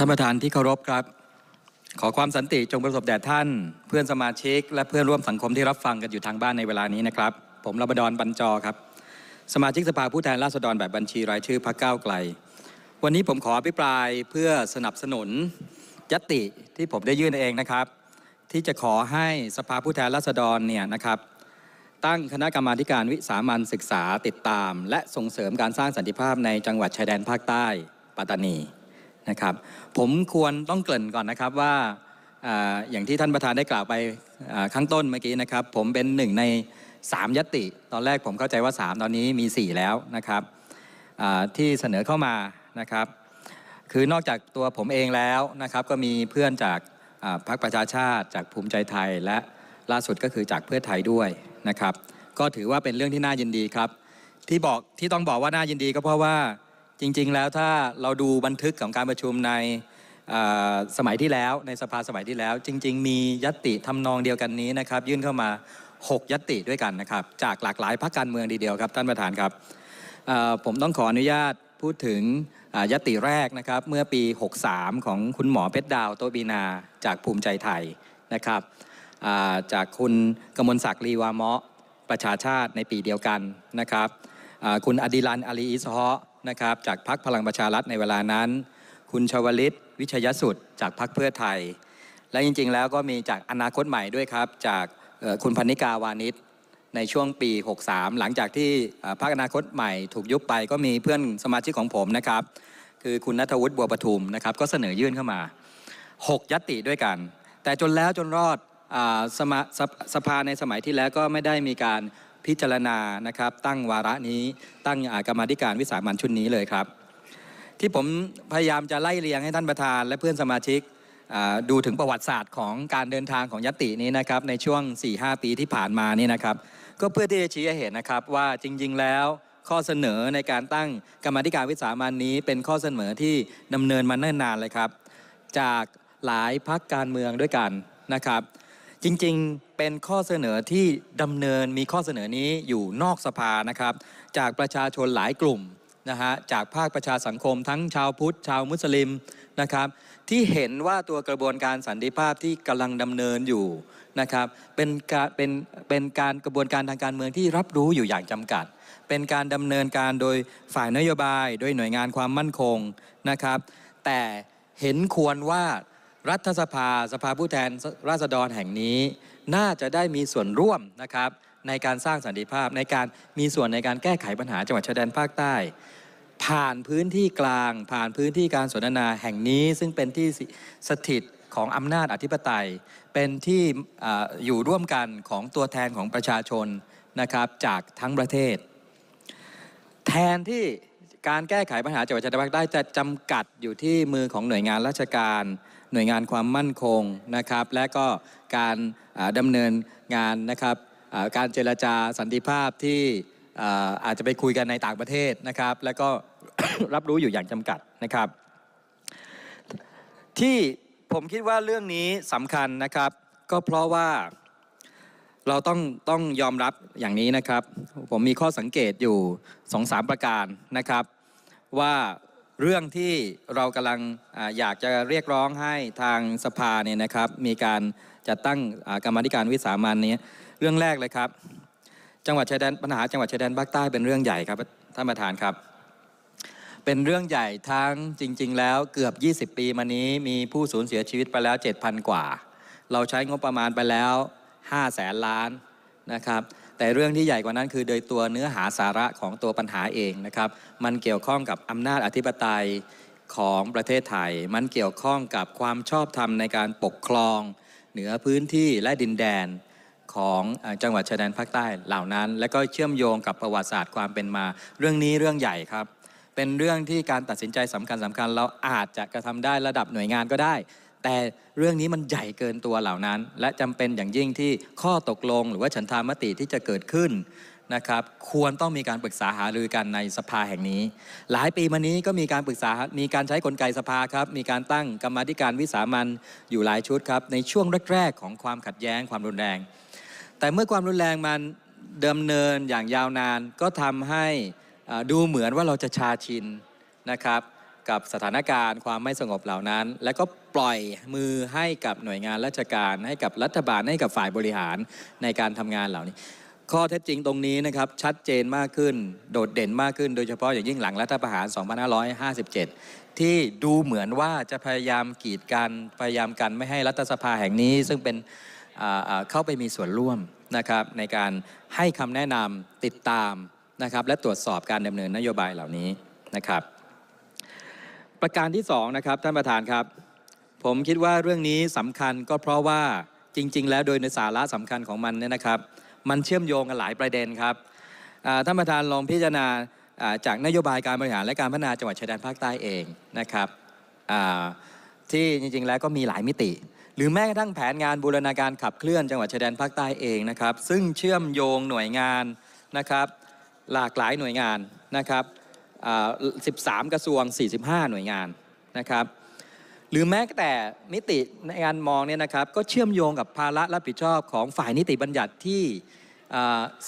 ท่านประธานที่เคารพครับ ขอความสันติจงประสบแด่ท่าน เพื่อนสมาชิกและเพื่อนร่วมสังคมที่รับฟังกันอยู่ทางบ้านในเวลานี้นะครับ ผมรบดอนบรรจอครับ สมาชิกสภาผู้แทนราษฎรแบบบัญชีรายชื่อพรรคก้าวไกล วันนี้ผมขออภิปรายเพื่อสนับสนุนยติที่ผมได้ยื่นเองนะครับ ที่จะขอให้สภาผู้แทนราษฎรเนี่ยนะครับ ตั้งคณะกรรมาการวิสามัญศึกษาติดตาม และส่งเสริมการสร้างสันติภาพในจังหวัดชายแดนภาคใต้ปัตตานีนะครับผมควรต้องเกริ่นก่อนนะครับ ว่าอย่างที่ท่านประธานได้กล่าวไปข้างต้นเมื่อกี้นะครับผมเป็นหนึ่งใน3ยติ ตอนแรกผมเข้าใจว่า 3 ตอนนี้มี 4 แล้วนะครับที่เสนอเข้ามานะครับคือนอกจากตัวผมเองแล้วนะครับก็มีเพื่อนจากพรรคประชาชาติ จากภูมิใจไทยและล่าสุดก็คือจากเพื่อไทยด้วยนะครับก็ถือว่าเป็นเรื่องที่น่ายินดีครับที่บอกที่ต้องบอกว่าน่ายินดีก็เพราะว่าจริงๆแล้วถ้าเราดูบันทึกของการประชุมในสมัยที่แล้วในสภาสมัยที่แล้วจริงๆมียติทำนองเดียวกันนี้นะครับยื่นเข้ามา 6ยติด้วยกันนะครับ จากหลากหลายพรรคการเมืองดีเดียวครับ ท่านประธานครับผมต้องขออนุญาตพูดถึงยติแรกนะครับ เมื่อปี 63 ของคุณหมอเพชรดาวโตบีนาจากภูมิใจไทยนะครับจากคุณกมลศักดิ์ลีวามะประชาชาติในปีเดียวกันนะครับคุณอดิลันอาลีอิสฮะนะครับจากพักพลังประชารัฐในเวลานั้น คุณชวลิต วิชยสุดจากพักเพื่อไทย และจริงๆแล้วก็มีจากอนาคตใหม่ด้วยครับ จากคุณพันิกาวานิชในช่วงปี 63 หลังจากที่พรรคอนาคตใหม่ถูกยุบไปก็มีเพื่อนสมาชิกของผมนะครับ คือคุณนัทวุฒิบัวประทุมนะครับก็เสนอยื่นเข้ามา 6 ยติด้วยกัน แต่จนแล้วจนรอดสสภาในสมัยที่แล้วก็ไม่ได้มีการพิจารณานะครับตั้งวาระนี้ ตั้งกรรมธิการวิสามันชุดนี้เลยครับ ที่ผมพยายามจะไล่เรียงให้ท่านประธาน และเพื่อนสมาชิกดูถึงประวัติศาสตร์ของการเดินทางของยตินี้นะครับ ในช่วง4หปีที่ผ่านมานี่นะครับ ก็เพื่อที่จะชี้ให้เห็นนะครับว่าจริงๆแล้วข้อเสนอในการตั้งกรรมธิการวิสามันนี้ เป็นข้อเสนอที่ดำเนินมาเนิ่นนานเลยครับ จากหลายพักการเมืองด้วยกันนะครับจริงๆ เป็นข้อเสนอที่ดำเนินมีข้อเสนอนี้อยู่นอกสภานะครับ จากประชาชนหลายกลุ่มนะฮะจากภาคประชาสังคมทั้งชาวพุทธชาวมุสลิมนะครับที่เห็นว่าตัวกระบวนการสันติภาพที่กำลังดำเนินอยู่นะครับเป็นการเป็นเป็นการกระบวนการทางการเมืองที่รับรู้อยู่อย่างจำกัด เป็นการดำเนินการโดยฝ่ายนโยบาย โดยหน่วยงานความมั่นคงนะครับแต่เห็นควรว่ารัฐสภาสภาผู้แทนราษฎรแห่งนี้ น่าจะได้มีส่วนร่วมนะครับในการสร้างสันติภาพในการมีส่วนในการแก้ไขปัญหาจังหวัดชายแดนภาคใต้ ผ่านพื้นที่กลางผ่านพื้นที่การสนทนาแห่งนี้ ซึ่งเป็นที่สถิตของอำนาจอธิปไตย เป็นที่อยู่ร่วมกันของตัวแทนของประชาชนนะครับจากทั้งประเทศ แทนที่การแก้ไขปัญหาจงหวัดชาแดนไาคใด้จะจำกัดอยู่ที่มือของหน่วยงานราชการ หน่วยงานความมั่นคงนะครับ และก็การดำดำเนินงานนะครับการเจรจาสันติภาพที่อาอาจจะไปคุยกันในต่างประเทศนะครับ และก็รับรู้อยู่อย่างจำกัดนะครับ ที่ผมคิดว่าเรื่องนี้สำคัญนะครับ ก็เพราะว่าเราต้องต้องยอมรับอย่างนี้นะครับ ผมมีข้อสังเกตอยู่สองสามประการนะครับ ว่าเรื่องที่เรากำลังออยากจะเรียกร้องให้ทางสภาเนี่ยนะครับ มีการจัดตั้งกรรมธิการวิสามันนี้เรื่องแรกเลยครับ จังหวัดชายแดนปัญหา จังหวัดชายแดนภาคใต้เป็นเรื่องใหญ่ครับท่านประธานครับ เป็นเรื่องใหญ่ทั้งจริงๆแล้วเกือบ 20 ปีมานี้มีผู้สูญเสียชีวิตไปแล้ว7,000กว่า เราใช้งบประมาณไปแล้ว5แสนล้านนะครับแต่เรื่องที่ใหญ่กว่านั้นคือโดยตัวเนื้อหาสาระของตัวปัญหาเองนะครับมันเกี่ยวข้องกับอำนาจอธิปไตยของประเทศไทยมันเกี่ยวข้องกับความชอบธรรมในการปกครองเหนือพื้นที่และดินแดนของจังหวัดชายแดนภาคใต้ เหล่านั้นและก็เชื่อมโยงกับประวัติศาสตร์ความเป็นมา เรื่องนี้เรื่องใหญ่ครับ เป็นเรื่องที่การตัดสินใจสำคัญสำคัญ เราอาจจะกระทำได้ระดับหน่วยงานก็ได้แต่เรื่องนี้มันใหญ่เกินตัวเหล่านั้น และจำเป็นอย่างยิ่งที่ข้อตกลง หรือว่าฉันทามติที่จะเกิดขึ้นนะครับ ควรต้องมีการปรึกษาหารือกันในสภาแห่งนี้ หลายปีมานี้ก็มีการปรึกษา มีการใช้กลไกสภาครับ มีการตั้งกรรมธิการวิสามันอยู่หลายชุดครับ ในช่วงแรกๆของความขัดแย้งความรุนแรง แต่เมื่อความรุนแรงมันเดิมเนินอย่างยาวนานก็ทำให้ดูเหมือนว่าเราจะชาชินนะครับกับสถานการณ์ความไม่สงบเหล่านั้น และก็ปล่อยมือให้กับหน่วยงานราชการให้กับรัฐบาลให้กับฝ่ายบริหารในการทำงานเหล่านี้ ข้อเท็จจริงตรงนี้นะครับ ชัดเจนมากขึ้นโดดเด่นมากขึ้น โดยเฉพาะอย่างยิ่งหลังรัฐประหาร 2557 ที่ดูเหมือนว่าจะพยายามกีดกันพยายามกันไม่ให้รัฐสภาแห่งนี้ซึ่งเป็นเข้าไปมีส่วนร่วมนะครับ ในการให้คำแนะนำติดตามนะครับ และตรวจสอบการดำเนินนโยบายเหล่านี้นะครับประการที่2นะครับท่านประธานครับ ผมคิดว่าเรื่องนี้สำคัญก็เพราะว่าจริง ๆ แล้วโดยในสาระสำคัญของมันเนี่ยนะครับ มันเชื่อมโยงกันหลายประเด็นครับท่านประธานลองพิจารณาจากนโยบายการบริหารและการพัฒนาจังหวัดชายแดนภาคใต้เองนะครับที่จริง ๆ แล้วก็มีหลายมิติ หรือแม้กระทั่งแผนงานบูรณาการขับเคลื่อนจังหวัดชายแดนภาคใต้เองนะครับซึ่งเชื่อมโยงหน่วยงานนะครับ หลากหลายหน่วยงานนะครับ13 กระทรวง 45 หน่วยงานนะครับ หรือแม้แต่มิติในการมองเนี่ยนะครับก็เชื่อมโยงกับภาระรับผิดชอบของฝ่ายนิติบัญญัติที่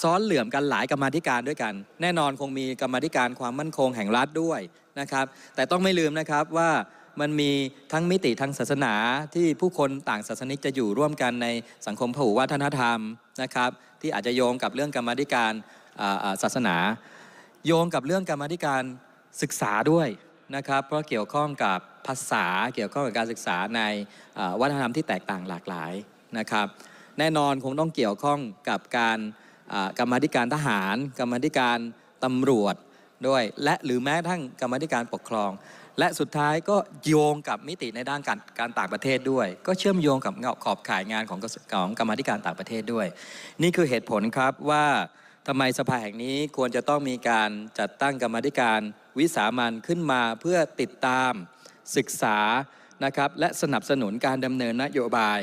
ซ้อนเหลื่อมกันหลายกรรมธิการด้วยกัน แน่นอนคงมีกรรมธิการความมั่นคงแห่งรัฐด้วยนะครับแต่ต้องไม่ลืมนะครับว่ามันมีทั้งมิติทางศาสนาที่ผู้คนต่างศาสนิกจะอยู่ร่วมกันในสังคมพหุวัฒนธรรมนะครับที่อาจจะโยงกับเรื่องกรรมธิการศาสนาโยงกับเรื่องกรรมธิการศึกษาด้วยนะครับ เพราะเกี่ยวข้องกับภาษาเกี่ยวข้องกับการศึกษาในวัฒนธรรมที่แตกต่างหลากหลายนะครับ แน่นอนคงต้องเกี่ยวข้องกับการกรรมธิการทหาร กรรมธิการตำรวจด้วย และหรือแม้ทั้งกรรมธิการปกครอง และสุดท้ายก็โยงกับมิติในด้านการการต่างประเทศด้วย ก็เชื่อมโยงกับเงาขอบข่ายงานของของกรรมธิการต่างประเทศด้วย นี่คือเหตุผลครับว่าทำไมสภาแห่งนี้ควรจะต้องมีการจัดตั้งกรรมธิการวิสามันขึ้นมาเพื่อติดตามศึกษานะครับและสนับสนุนการดำเนินนโยบาย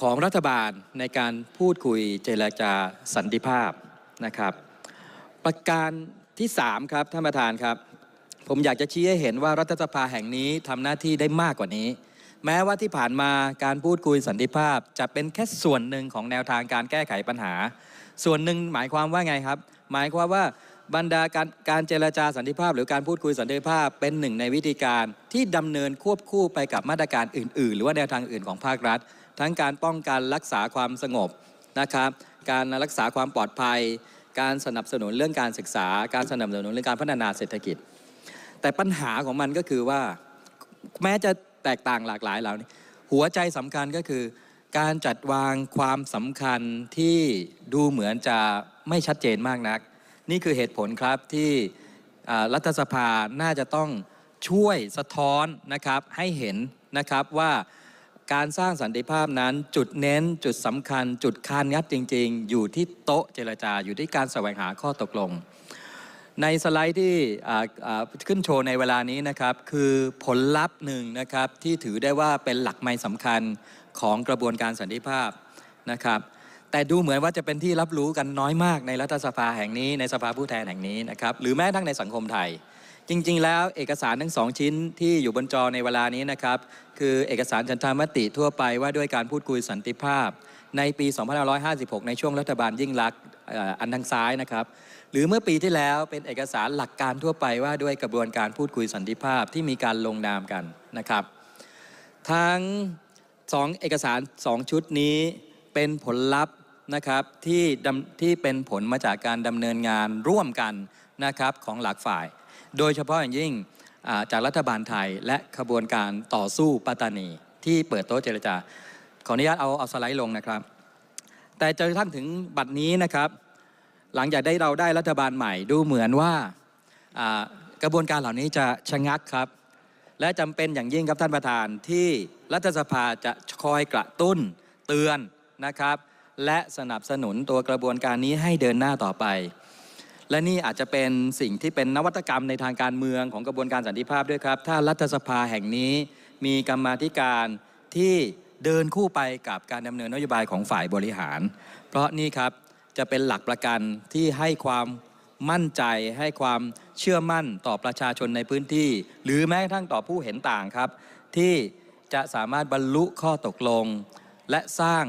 ของรัฐบาลในการพูดคุยเจรจาสันติภาพนะครับ ประการที่ 3 ครับท่านประธานครับ ผมอยากจะชี้ให้เห็นว่ารัฐสภาแห่งนี้ทำหน้าที่ได้มากกว่านี้แม้ว่าที่ผ่านมาการพูดคุยสันติภาพ จะเป็นแค่ส่วนหนึ่งของแนวทางการแก้ไขปัญหา ส่วนหนึ่งหมายความว่าไงครับ หมายความว่าบรรดาการการเจรจาสันติภาพ หรือการพูดคุยสันติภาพเป็นหนึ่งในวิธีการที่ดำเนินควบคู่ไปกับมาตรการอื่น ๆ หรือว่าแนวทางอื่นของภาครัฐ ทั้งการป้องกันรักษาความสงบนะครับ การรักษาความปลอดภัย การสนับสนุนเรื่องการศึกษา การสนับสนุนเรื่องการพัฒนาเศรษฐกิจ แต่ปัญหาของมันก็คือว่าแม้จะแตกต่างหลากหลายเหล่านี้ หัวใจสำคัญก็คือ การจัดวางความสำคัญที่ดูเหมือนจะไม่ชัดเจนมากนัก นี่คือเหตุผลครับที่รัฐสภาน่าจะต้องช่วยสะท้อนนะครับให้เห็นนะครับว่าการสร้างสันติภาพนั้น จุดเน้นจุดสำคัญ จุดคานงัดจริงๆ อยู่ที่โต๊ะเจรจาอยู่ที่การแสวงหาข้อตกลงในสไลด์ที่ขึ้นโชว์ในเวลานี้นะครับคือผลลัพธ์หนึ่งนะครับที่ถือได้ว่าเป็นหลักไม่สำคัญของกระบวนการสันติภาพนะครับแต่ดูเหมือนว่าจะเป็นที่รับรู้กันน้อยมากในรัฐสภาแห่งนี้ ในสภาผู้แทนแห่งนี้นะครับหรือแม้ทั้งในสังคมไทย จริงๆ แล้วเอกสารทั้งสองชิ้นที่อยู่บนจอในเวลานี้นะครับคือเอกสารชันธามติทั่วไปว่าด้วยการพูดคุยสันติภาพ ในปี 2556 ในช่วงรัฐบาลยิ่งลักษณ์อันทางซ้ายนะครับ หรือเมื่อปีที่แล้วเป็นเอกสารหลักการทั่วไปว่าด้วยกระบวนการพูดคุยสันติภาพที่มีการลงนามกันนะครับ ทั้งสองเอกสาร2 ชุดนี้เป็นผลลัพธ์นะครับที่ที่เป็นผลมาจากการดำเนินงานร่วมกันนะครับของหลากฝ่าย โดยเฉพาะอย่างยิ่งจากรัฐบาลไทยและขบวนการต่อสู้ปัตตานีที่เปิดโต๊ะเจรจาขออนุญาตเอาเอาสไลด์ลงนะครับแต่จนกระทั่งถึงบัดนี้นะครับ หลังจากได้เราได้รัฐบาลใหม่ดูเหมือนว่ากระบวนการเหล่านี้จะชะงักครับ และจำเป็นอย่างยิ่งครับท่านประธานที่รัฐสภาจะคอยกระตุ้นเตือนนะครับ และสนับสนุนตัวกระบวนการนี้ให้เดินหน้าต่อไป และนี่อาจจะเป็นสิ่งที่เป็นนวัตกรรมในทางการเมืองของกระบวนการสันติภาพด้วยครับถ้ารัฐสภาแห่งนี้มีกรรมธิการที่เดินคู่ไปกับการดำเนินนโยบายของฝ่ายบริหาร เพราะนี่ครับ จะเป็นหลักประกันที่ให้ความมั่นใจให้ความเชื่อมั่นต่อประชาชนในพื้นที่ หรือแม้กระทั่งต่อผู้เห็นต่างครับ ที่จะสามารถบรรลุข้อตกลง และสร้าง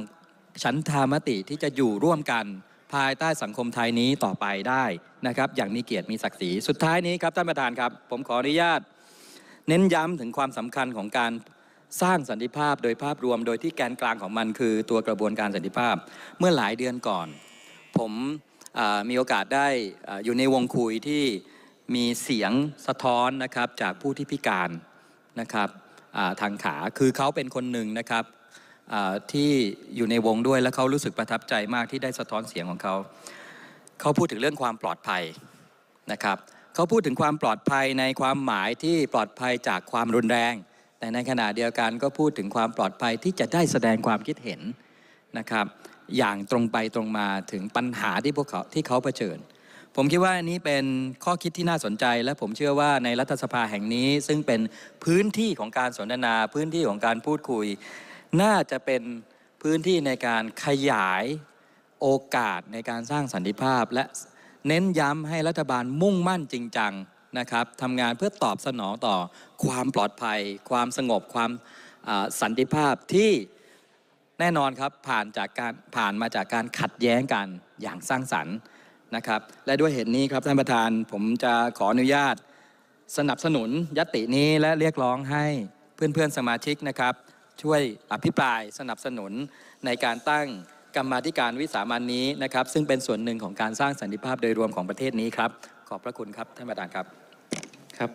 ฉันทามติที่จะอยู่ร่วมกันภายใต้สังคมไทยนี้ต่อไปได้นะครับ อย่างมีเกียรติมีศักดิ์ศรีสุดท้ายนี้ครับท่านประธานครับผมขออนุญาต เน้นย้ำถึงความสำคัญของการสร้างสันติภาพโดยภาพรวมโดยที่แกนกลางของมันคือตัวกระบวนการสันติภาพเมื่อหลายเดือนก่อน ผมมีโอกาสได้อยู่ในวงคุยที่มีเสียงสะท้อนนะครับจากผู้ที่พิการนะครับทางขาคือเขาเป็นคนหนึ่งนะครับที่อยู่ในวงด้วยและเขารู้สึกประทับใจมากที่ได้สะท้อนเสียงของเขาเขาพูดถึงเรื่องความปลอดภัยนะครับเขาพูดถึงความปลอดภัยในความหมายที่ปลอดภัยจากความรุนแรงแต่ในขณะเดียวกันก็พูดถึงความปลอดภัยที่จะได้แสดงความคิดเห็นนะครับอย่างตรงไปตรงมาถึงปัญหาที่พวกเขาที่เขาเผชิญ ผมคิดว่าอันนี้เป็นข้อคิดที่น่าสนใจ และผมเชื่อว่าในรัฐสภาแห่งนี้ซึ่งเป็นพื้นที่ของการสนทนา พื้นที่ของการพูดคุย น่าจะเป็นพื้นที่ในการขยายโอกาสในการสร้างสันติภาพและเน้นย้ำให้รัฐบาลมุ่งมั่นจริงจังนะครับทำงานเพื่อตอบสนองต่อความปลอดภัย ความสงบความสันติภาพที่แน่นอนครับผ่านจากการผ่านมาจากการขัดแย้งกันอย่างสร้างสรรค์นะครับ และด้วยเหตุนี้ครับท่านประธานผมจะขออนุญาต สนับสนุนยตินี้และเรียกร้องให้เพื่อนๆสมาชิกนะครับ ช่วยอภิปรายสนับสนุนในการตั้งกรรมธิการวิสามันนี้นะครับ ซึ่งเป็นส่วนหนึ่งของการสร้างสันติภาพโดยรวมของประเทศนี้ครับขอบพระคุณครับท่านประธานครับครับ